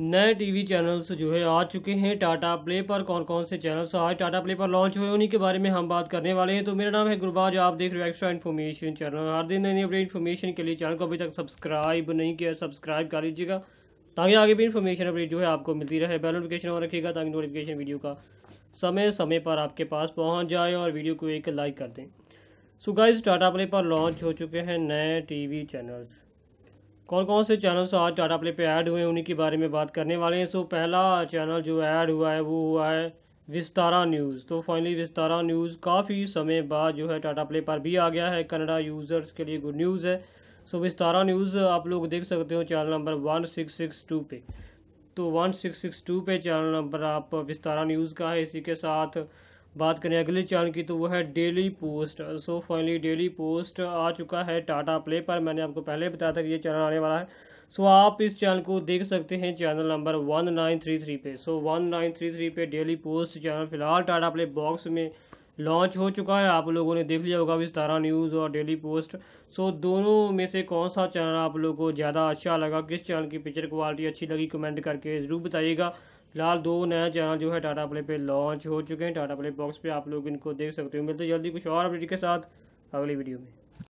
नए TV channels जो है आ चुके हैं टाटा प्ले पर कौन कौन से चैनल्स आज टाटा प्ले पर लॉन्च हुए उन्हीं के बारे में हम बात करने वाले हैं तो मेरा नाम है गुरबाज आप देख रहे हो एक्स्ट्रा इन्फॉर्मेशन चैनल हर दिन नई अपडेट इन्फॉर्मेशन के लिए चैनल को अभी तक सब्सक्राइब नहीं किया सब्सक्राइब कर लीजिएगा ताकि आगे भी इन्फॉर्मेशन अपडेट जो है आपको मिलती रहे बेल नोटिफिकेशन और रखिएगा ताकि नोटिफिकेशन वीडियो का समय समय पर आपके पास पहुँच जाए और वीडियो को एक लाइक कर दें सो गाइज टाटा प्ले पर लॉन्च हो चुके हैं नए टी चैनल्स कौन कौन से चैनल्स आज टाटा प्ले पे ऐड हुए हैं उन्हीं के बारे में बात करने वाले हैं सो पहला चैनल जो ऐड हुआ है वो हुआ है विस्तारा न्यूज़ तो फाइनली विस्तारा न्यूज़ काफ़ी समय बाद जो है टाटा प्ले पर भी आ गया है कनाडा यूज़र्स के लिए गुड न्यूज़ है सो विस्तारा न्यूज़ आप लोग देख सकते हो channel number one six six two पे तो वन सिक्स सिक्स टू पे चैनल नंबर आप विस्तारा न्यूज़ का है इसी के साथ बात करें अगले चैनल की तो वो है daily post so finally daily post आ चुका है टाटा प्ले पर मैंने आपको पहले बताया था कि ये चैनल आने वाला है सो so, आप इस चैनल को देख सकते हैं channel number one nine three three पे so one nine three three पे डेली पोस्ट चैनल फिलहाल टाटा प्ले बॉक्स में लॉन्च हो चुका है आप लोगों ने देख लिया होगा विस्तारा न्यूज़ और डेली पोस्ट सो दोनों में से कौन सा चैनल आप लोगों को ज़्यादा अच्छा लगा किस चैनल की पिक्चर क्वालिटी अच्छी लगी कमेंट करके ज़रूर बताइएगा फिलहाल दो नया चैनल जो है टाटा प्ले पे लॉन्च हो चुके हैं टाटा प्ले बॉक्स पे आप लोग इनको देख सकते हो मिलते जल्दी कुछ और अपडेट के साथ अगली वीडियो में